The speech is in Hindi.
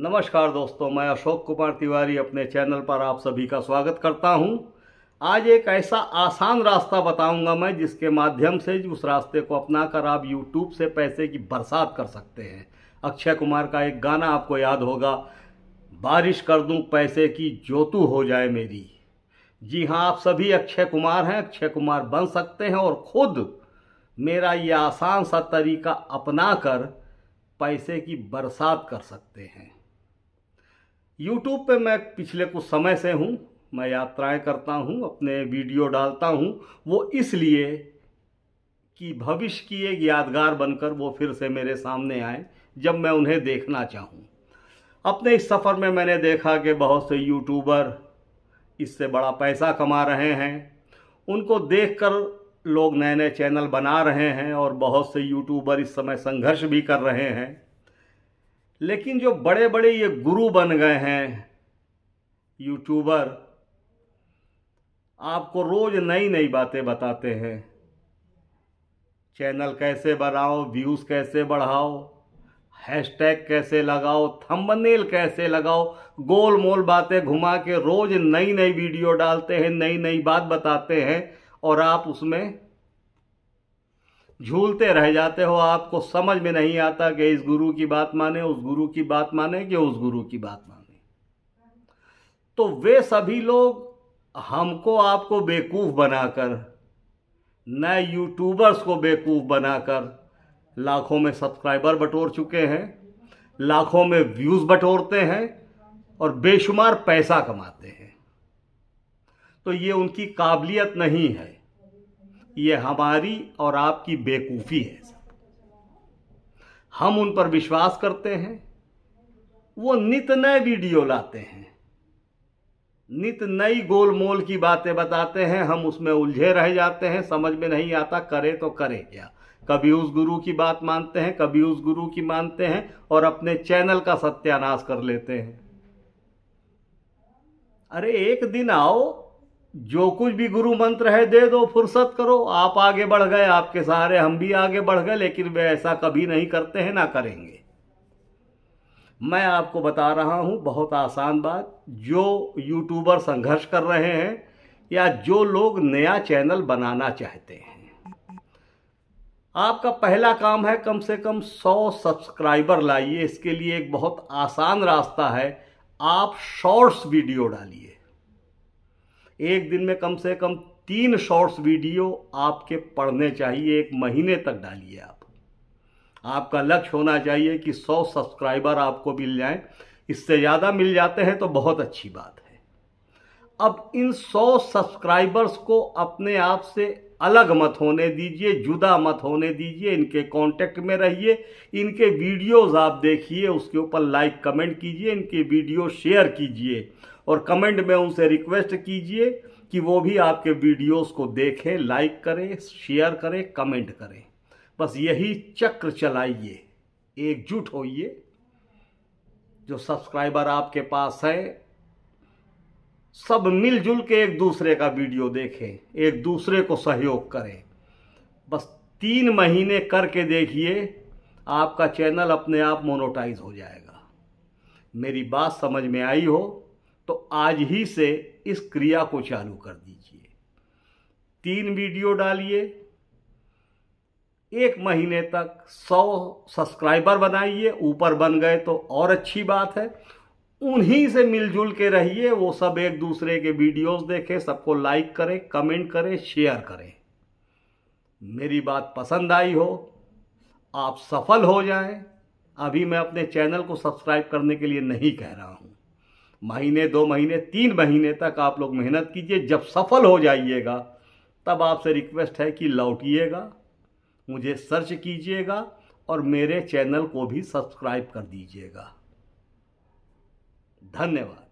नमस्कार दोस्तों मैं अशोक कुमार तिवारी अपने चैनल पर आप सभी का स्वागत करता हूं आज एक ऐसा आसान रास्ता बताऊंगा मैं जिसके माध्यम से उस रास्ते को अपना कर आप यूट्यूब से पैसे की बरसात कर सकते हैं अक्षय कुमार का एक गाना आपको याद होगा बारिश कर दूं पैसे की जोतू हो जाए मेरी जी हाँ आप सभी अक्षय कुमार हैं अक्षय कुमार बन सकते हैं और खुद मेरा ये आसान सा तरीका अपना कर पैसे की बरसात कर सकते हैं यूट्यूब पे मैं पिछले कुछ समय से हूँ मैं यात्राएं करता हूँ अपने वीडियो डालता हूँ वो इसलिए कि भविष्य की एक यादगार बनकर वो फिर से मेरे सामने आए जब मैं उन्हें देखना चाहूँ अपने इस सफ़र में मैंने देखा कि बहुत से यूट्यूबर इससे बड़ा पैसा कमा रहे हैं उनको देखकर लोग नए नए चैनल बना रहे हैं और बहुत से यूट्यूबर इस समय संघर्ष भी कर रहे हैं लेकिन जो बड़े बड़े ये गुरु बन गए हैं यूट्यूबर आपको रोज नई नई बातें बताते हैं चैनल कैसे बनाओ व्यूज़ कैसे बढ़ाओ हैशटैग कैसे लगाओ थंबनेल कैसे लगाओ गोल मोल बातें घुमा के रोज़ नई नई वीडियो डालते हैं नई नई बात बताते हैं और आप उसमें झूलते रह जाते हो आपको समझ में नहीं आता कि इस गुरु की बात माने उस गुरु की बात माने कि उस गुरु की बात माने तो वे सभी लोग हमको आपको बेवकूफ़ बनाकर नए यूट्यूबर्स को बेवकूफ़ बनाकर लाखों में सब्सक्राइबर बटोर चुके हैं लाखों में व्यूज़ बटोरते हैं और बेशुमार पैसा कमाते हैं तो ये उनकी काबिलियत नहीं है ये हमारी और आपकी बेकूफ़ी है हम उन पर विश्वास करते हैं वो नित नए वीडियो लाते हैं नित नई गोल मोल की बातें बताते हैं हम उसमें उलझे रह जाते हैं समझ में नहीं आता करे तो करे क्या कभी उस गुरु की बात मानते हैं कभी उस गुरु की मानते हैं और अपने चैनल का सत्यानाश कर लेते हैं अरे एक दिन आओ जो कुछ भी गुरु मंत्र है दे दो फुर्सत करो आप आगे बढ़ गए आपके सहारे हम भी आगे बढ़ गए लेकिन वे ऐसा कभी नहीं करते हैं ना करेंगे मैं आपको बता रहा हूं बहुत आसान बात जो यूट्यूबर संघर्ष कर रहे हैं या जो लोग नया चैनल बनाना चाहते हैं आपका पहला काम है कम से कम सौ सब्सक्राइबर लाइए इसके लिए एक बहुत आसान रास्ता है आप शॉर्ट्स वीडियो डालिए एक दिन में कम से कम तीन शॉर्ट्स वीडियो आपके पढ़ने चाहिए एक महीने तक डालिए आप आपका लक्ष्य होना चाहिए कि 100 सब्सक्राइबर आपको मिल जाएं इससे ज़्यादा मिल जाते हैं तो बहुत अच्छी बात अब इन सौ सब्सक्राइबर्स को अपने आप से अलग मत होने दीजिए जुदा मत होने दीजिए इनके कांटेक्ट में रहिए इनके वीडियोस आप देखिए उसके ऊपर लाइक कमेंट कीजिए इनके वीडियो शेयर कीजिए और कमेंट में उनसे रिक्वेस्ट कीजिए कि वो भी आपके वीडियोस को देखें लाइक करें शेयर करें कमेंट करें बस यही चक्र चलाइए एकजुट होइए जो सब्सक्राइबर आपके पास है सब मिलजुल के एक दूसरे का वीडियो देखें एक दूसरे को सहयोग करें बस तीन महीने करके देखिए आपका चैनल अपने आप मोनोटाइज हो जाएगा मेरी बात समझ में आई हो तो आज ही से इस क्रिया को चालू कर दीजिए तीन वीडियो डालिए एक महीने तक सौ सब्सक्राइबर बनाइए ऊपर बन गए तो और अच्छी बात है उन्हीं से मिलजुल के रहिए वो सब एक दूसरे के वीडियोस देखें सबको लाइक करें कमेंट करें शेयर करें मेरी बात पसंद आई हो आप सफल हो जाएं अभी मैं अपने चैनल को सब्सक्राइब करने के लिए नहीं कह रहा हूँ महीने दो महीने तीन महीने तक आप लोग मेहनत कीजिए जब सफल हो जाइएगा तब आपसे रिक्वेस्ट है कि लौटिएगा मुझे सर्च कीजिएगा और मेरे चैनल को भी सब्सक्राइब कर दीजिएगा 断は